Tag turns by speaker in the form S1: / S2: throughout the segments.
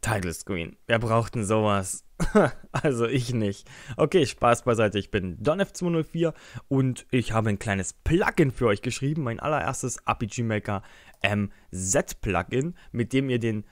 S1: Title Screen. Wer braucht denn sowas? also ich nicht. Okay, Spaß beiseite. Ich bin DonF204 und ich habe ein kleines Plugin für euch geschrieben. Mein allererstes RPG Maker MZ Plugin, mit dem ihr den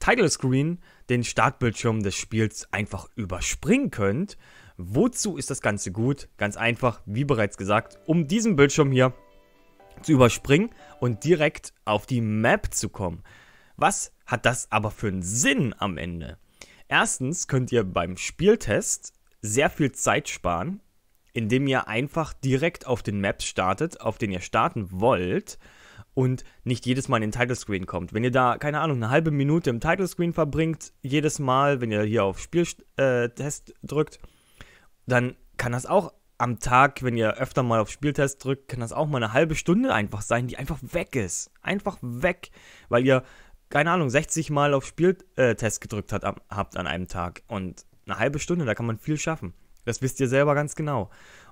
S1: Title Screen, den Startbildschirm des Spiels einfach überspringen könnt. Wozu ist das Ganze gut? Ganz einfach, wie bereits gesagt, um diesen Bildschirm hier zu überspringen und direkt auf die Map zu kommen. Was hat das aber für einen Sinn am Ende? Erstens könnt ihr beim Spieltest sehr viel Zeit sparen, indem ihr einfach direkt auf den Maps startet, auf den ihr starten wollt und nicht jedes Mal in den Title Screen kommt. Wenn ihr da, keine Ahnung, eine halbe Minute im Title Screen verbringt, jedes Mal, wenn ihr hier auf Spieltest äh, drückt, dann kann das auch am Tag, wenn ihr öfter mal auf Spieltest drückt, kann das auch mal eine halbe Stunde einfach sein, die einfach weg ist. Einfach weg, weil ihr keine Ahnung, 60 Mal auf Spieltest gedrückt hat, habt an einem Tag. Und eine halbe Stunde, da kann man viel schaffen. Das wisst ihr selber ganz genau.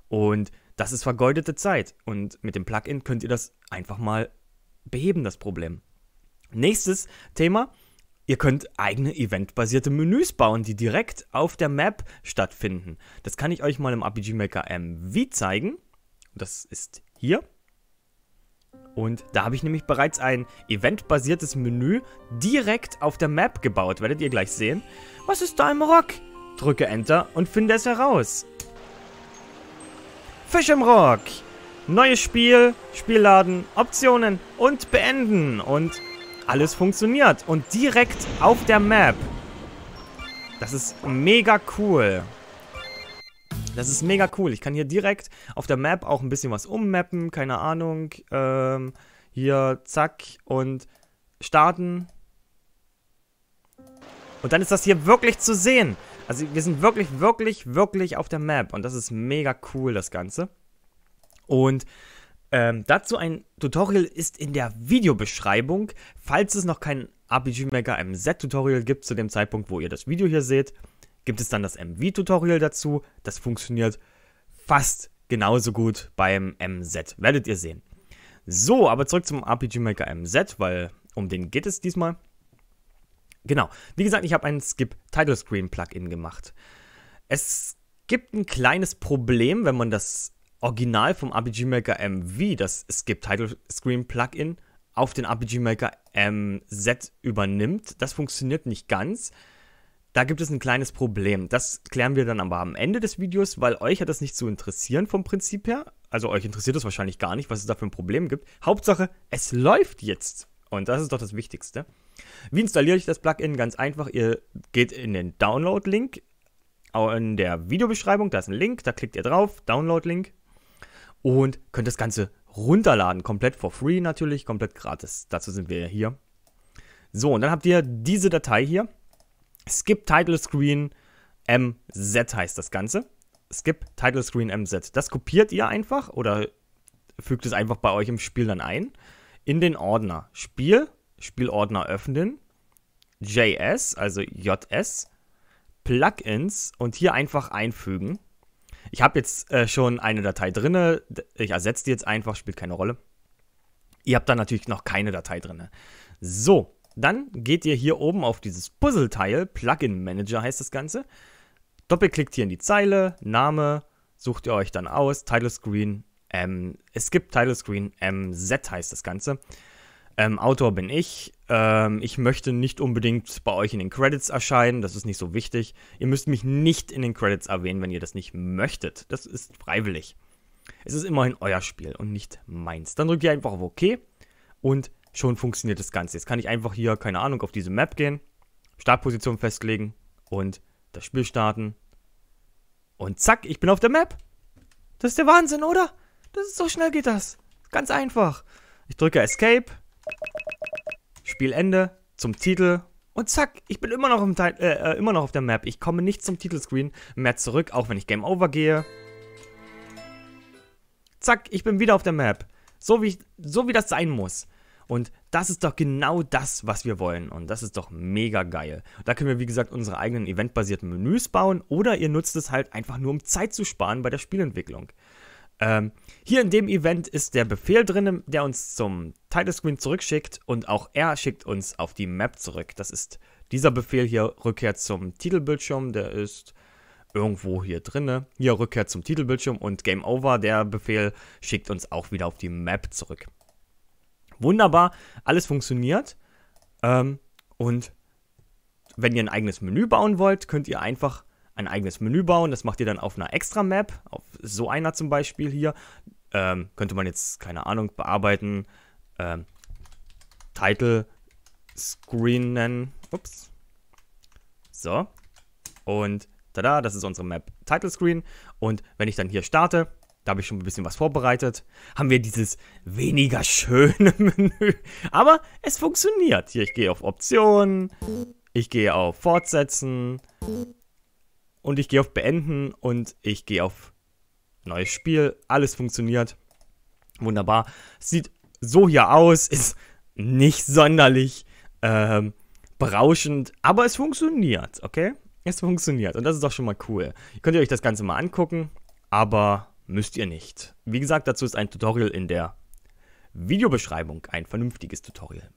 S1: Und das ist vergeudete Zeit. Und mit dem Plugin könnt ihr das einfach mal beheben, das Problem. Nächstes Thema. Ihr könnt eigene eventbasierte Menüs bauen, die direkt auf der Map stattfinden. Das kann ich euch mal im RPG Maker MV zeigen. Das ist hier. Und da habe ich nämlich bereits ein eventbasiertes Menü direkt auf der Map gebaut. Werdet ihr gleich sehen. Was ist da im Rock? Drücke Enter und finde es heraus. Fisch im Rock. Neues Spiel, Spielladen, Optionen und beenden. Und alles funktioniert. Und direkt auf der Map. Das ist mega cool. Das ist mega cool. Ich kann hier direkt auf der Map auch ein bisschen was ummappen, keine Ahnung. Ähm, hier, zack, und starten. Und dann ist das hier wirklich zu sehen. Also wir sind wirklich, wirklich, wirklich auf der Map. Und das ist mega cool, das Ganze. Und ähm, dazu ein Tutorial ist in der Videobeschreibung. Falls es noch kein RPG Maker MZ Tutorial gibt zu dem Zeitpunkt, wo ihr das Video hier seht, gibt es dann das MV-Tutorial dazu. Das funktioniert fast genauso gut beim MZ. Werdet ihr sehen. So, aber zurück zum RPG Maker MZ, weil um den geht es diesmal. Genau, wie gesagt, ich habe ein Skip Title Screen Plugin gemacht. Es gibt ein kleines Problem, wenn man das Original vom RPG Maker MV, das Skip Title Screen Plugin, auf den RPG Maker MZ übernimmt. Das funktioniert nicht ganz. Da gibt es ein kleines Problem. Das klären wir dann aber am Ende des Videos, weil euch hat das nicht zu interessieren vom Prinzip her. Also euch interessiert das wahrscheinlich gar nicht, was es da für ein Problem gibt. Hauptsache, es läuft jetzt. Und das ist doch das Wichtigste. Wie installiere ich das Plugin? Ganz einfach, ihr geht in den Download-Link. In der Videobeschreibung, da ist ein Link, da klickt ihr drauf, Download-Link. Und könnt das Ganze runterladen, komplett for free natürlich, komplett gratis. Dazu sind wir hier. So, und dann habt ihr diese Datei hier. Skip Title Screen MZ heißt das Ganze. Skip Title Screen MZ. Das kopiert ihr einfach oder fügt es einfach bei euch im Spiel dann ein. In den Ordner Spiel, Spielordner öffnen, JS, also JS, Plugins und hier einfach einfügen. Ich habe jetzt äh, schon eine Datei drin. ich ersetze die jetzt einfach, spielt keine Rolle. Ihr habt da natürlich noch keine Datei drin. So, dann geht ihr hier oben auf dieses Puzzleteil, Plugin Manager heißt das Ganze. Doppelklickt hier in die Zeile, Name, sucht ihr euch dann aus, Title Screen, ähm, es gibt Title Screen MZ heißt das Ganze. Ähm, Autor bin ich. Ähm, ich möchte nicht unbedingt bei euch in den Credits erscheinen, das ist nicht so wichtig. Ihr müsst mich nicht in den Credits erwähnen, wenn ihr das nicht möchtet. Das ist freiwillig. Es ist immerhin euer Spiel und nicht meins. Dann drückt ihr einfach auf OK und schon funktioniert das Ganze. Jetzt kann ich einfach hier, keine Ahnung, auf diese Map gehen, Startposition festlegen und das Spiel starten. Und zack, ich bin auf der Map. Das ist der Wahnsinn, oder? Das ist so schnell geht das. Ganz einfach. Ich drücke Escape, Spielende, zum Titel und zack, ich bin immer noch, im Teil, äh, äh, immer noch auf der Map. Ich komme nicht zum Titelscreen mehr zurück, auch wenn ich Game Over gehe. Zack, ich bin wieder auf der Map. So wie, so wie das sein muss. Und das ist doch genau das, was wir wollen. Und das ist doch mega geil. Da können wir, wie gesagt, unsere eigenen eventbasierten Menüs bauen oder ihr nutzt es halt einfach nur, um Zeit zu sparen bei der Spielentwicklung. Ähm, hier in dem Event ist der Befehl drin, der uns zum Title Screen zurückschickt und auch er schickt uns auf die Map zurück. Das ist dieser Befehl hier, Rückkehr zum Titelbildschirm, der ist irgendwo hier drin. Hier Rückkehr zum Titelbildschirm und Game Over, der Befehl schickt uns auch wieder auf die Map zurück. Wunderbar, alles funktioniert. Ähm, und wenn ihr ein eigenes Menü bauen wollt, könnt ihr einfach ein eigenes Menü bauen. Das macht ihr dann auf einer Extra-Map, auf so einer zum Beispiel hier. Ähm, könnte man jetzt, keine Ahnung, bearbeiten. Ähm, Title Screen nennen. Ups. So. Und tada, das ist unsere Map Title Screen. Und wenn ich dann hier starte, da habe ich schon ein bisschen was vorbereitet. Haben wir dieses weniger schöne Menü. Aber es funktioniert. Hier, ich gehe auf Optionen. Ich gehe auf Fortsetzen. Und ich gehe auf Beenden. Und ich gehe auf Neues Spiel. Alles funktioniert. Wunderbar. Sieht so hier aus. Ist nicht sonderlich ähm, berauschend. Aber es funktioniert, okay? Es funktioniert. Und das ist doch schon mal cool. Könnt ihr euch das Ganze mal angucken. Aber müsst ihr nicht. Wie gesagt, dazu ist ein Tutorial in der Videobeschreibung, ein vernünftiges Tutorial.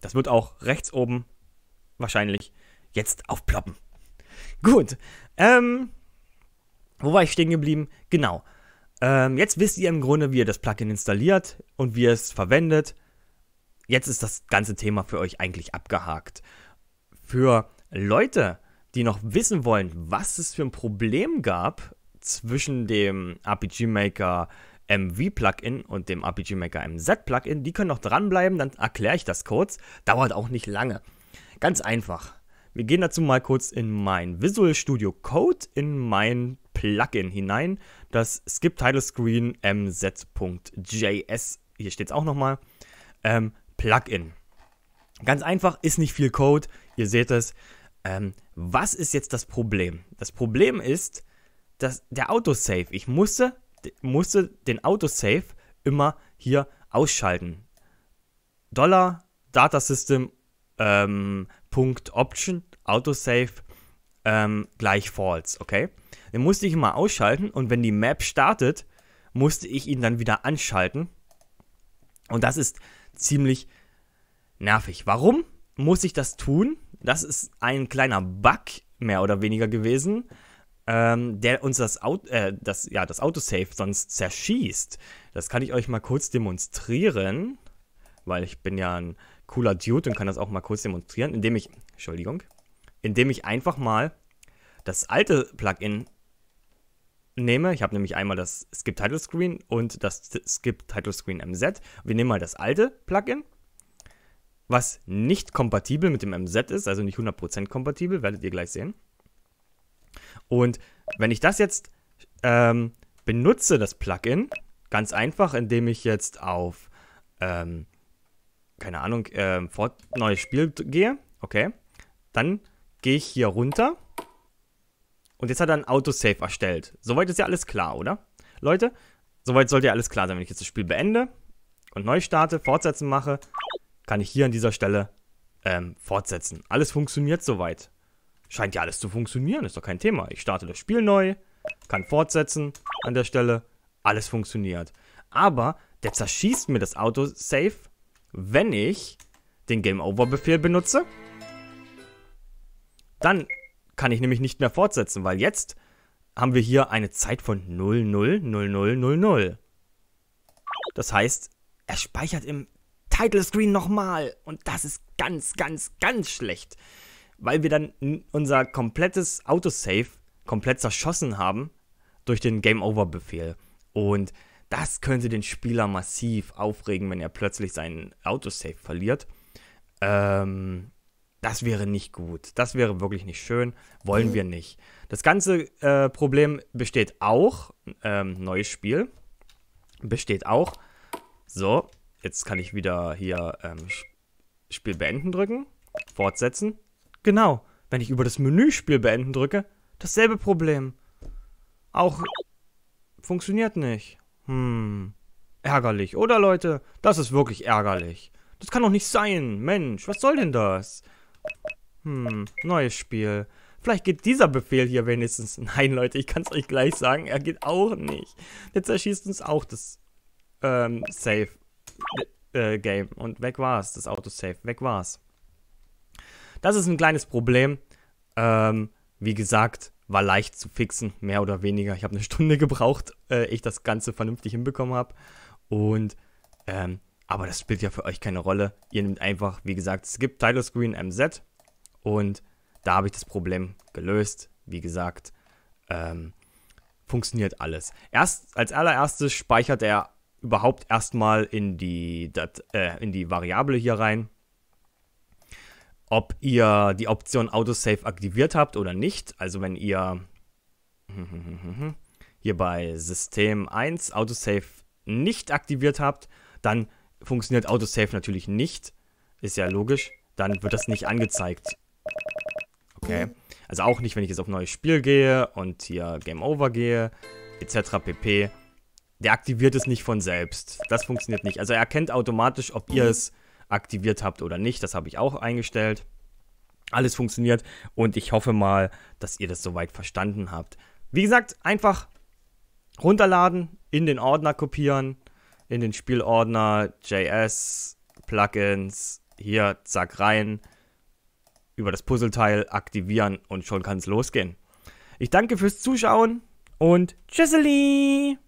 S1: Das wird auch rechts oben wahrscheinlich jetzt aufploppen. Gut, ähm, wo war ich stehen geblieben? Genau, ähm, jetzt wisst ihr im Grunde, wie ihr das Plugin installiert und wie ihr es verwendet. Jetzt ist das ganze Thema für euch eigentlich abgehakt. Für Leute, die noch wissen wollen, was es für ein Problem gab zwischen dem RPG Maker MV-Plugin und dem RPG Maker MZ-Plugin. Die können noch dranbleiben, dann erkläre ich das kurz. Dauert auch nicht lange. Ganz einfach. Wir gehen dazu mal kurz in mein Visual Studio Code, in mein Plugin hinein. Das Skip Title Screen MZ.js. Hier steht es auch nochmal. Ähm, Plugin. Ganz einfach, ist nicht viel Code. Ihr seht es. Ähm, was ist jetzt das Problem? Das Problem ist, das, der Autosave. Ich musste, musste den Autosave immer hier ausschalten. Dollar, Datasystem, ähm, Punkt Option, Autosave ähm, gleich false, okay? Den musste ich immer ausschalten und wenn die Map startet, musste ich ihn dann wieder anschalten. Und das ist ziemlich nervig. Warum muss ich das tun? Das ist ein kleiner Bug mehr oder weniger gewesen ähm, der uns das, Auto, äh, das, ja, das Autosave sonst zerschießt. Das kann ich euch mal kurz demonstrieren, weil ich bin ja ein cooler Dude und kann das auch mal kurz demonstrieren, indem ich, Entschuldigung, indem ich einfach mal das alte Plugin nehme. Ich habe nämlich einmal das Skip Title Screen und das Skip Title Screen MZ. Wir nehmen mal das alte Plugin, was nicht kompatibel mit dem MZ ist, also nicht 100% kompatibel, werdet ihr gleich sehen. Und wenn ich das jetzt ähm, benutze, das Plugin, ganz einfach, indem ich jetzt auf, ähm, keine Ahnung, ähm, fort, neues Spiel gehe, okay, dann gehe ich hier runter und jetzt hat er ein Autosave erstellt. Soweit ist ja alles klar, oder? Leute, soweit sollte ja alles klar sein. Wenn ich jetzt das Spiel beende und neu starte, fortsetzen mache, kann ich hier an dieser Stelle ähm, fortsetzen. Alles funktioniert soweit. Scheint ja alles zu funktionieren, ist doch kein Thema. Ich starte das Spiel neu, kann fortsetzen an der Stelle. Alles funktioniert. Aber der zerschießt mir das Autosave, wenn ich den Game Over Befehl benutze. Dann kann ich nämlich nicht mehr fortsetzen, weil jetzt haben wir hier eine Zeit von 000000. Das heißt, er speichert im Title Screen nochmal. Und das ist ganz, ganz, ganz schlecht weil wir dann unser komplettes Autosave komplett zerschossen haben durch den Game Over Befehl. Und das könnte den Spieler massiv aufregen, wenn er plötzlich seinen Autosave verliert. Ähm, das wäre nicht gut. Das wäre wirklich nicht schön. Wollen wir nicht. Das ganze äh, Problem besteht auch, ähm, neues Spiel, besteht auch. So, jetzt kann ich wieder hier ähm, Spiel beenden drücken, fortsetzen. Genau, wenn ich über das Menüspiel beenden drücke, dasselbe Problem. Auch funktioniert nicht. Hm, ärgerlich, oder Leute? Das ist wirklich ärgerlich. Das kann doch nicht sein. Mensch, was soll denn das? Hm, neues Spiel. Vielleicht geht dieser Befehl hier wenigstens. Nein, Leute, ich kann es euch gleich sagen. Er geht auch nicht. Jetzt erschießt uns auch das ähm, Safe-Game. Äh, Und weg war's, das Autosave. Weg war's. Das ist ein kleines Problem. Ähm, wie gesagt, war leicht zu fixen, mehr oder weniger. Ich habe eine Stunde gebraucht, äh, ich das Ganze vernünftig hinbekommen habe. Und, ähm, aber das spielt ja für euch keine Rolle. Ihr nehmt einfach, wie gesagt, es gibt Title Screen MZ und da habe ich das Problem gelöst. Wie gesagt, ähm, funktioniert alles. Erst, als allererstes speichert er überhaupt erstmal in die, Dat äh, in die Variable hier rein ob ihr die Option Autosave aktiviert habt oder nicht. Also wenn ihr hier bei System 1 Autosave nicht aktiviert habt, dann funktioniert Autosave natürlich nicht. Ist ja logisch. Dann wird das nicht angezeigt. Okay. Also auch nicht, wenn ich jetzt auf neues Spiel gehe und hier Game Over gehe, etc. pp. Der aktiviert es nicht von selbst. Das funktioniert nicht. Also er erkennt automatisch, ob ihr es aktiviert habt oder nicht. Das habe ich auch eingestellt. Alles funktioniert und ich hoffe mal, dass ihr das soweit verstanden habt. Wie gesagt, einfach runterladen, in den Ordner kopieren, in den Spielordner JS, Plugins, hier, zack rein, über das Puzzleteil aktivieren und schon kann es losgehen. Ich danke fürs Zuschauen und tschüsseli!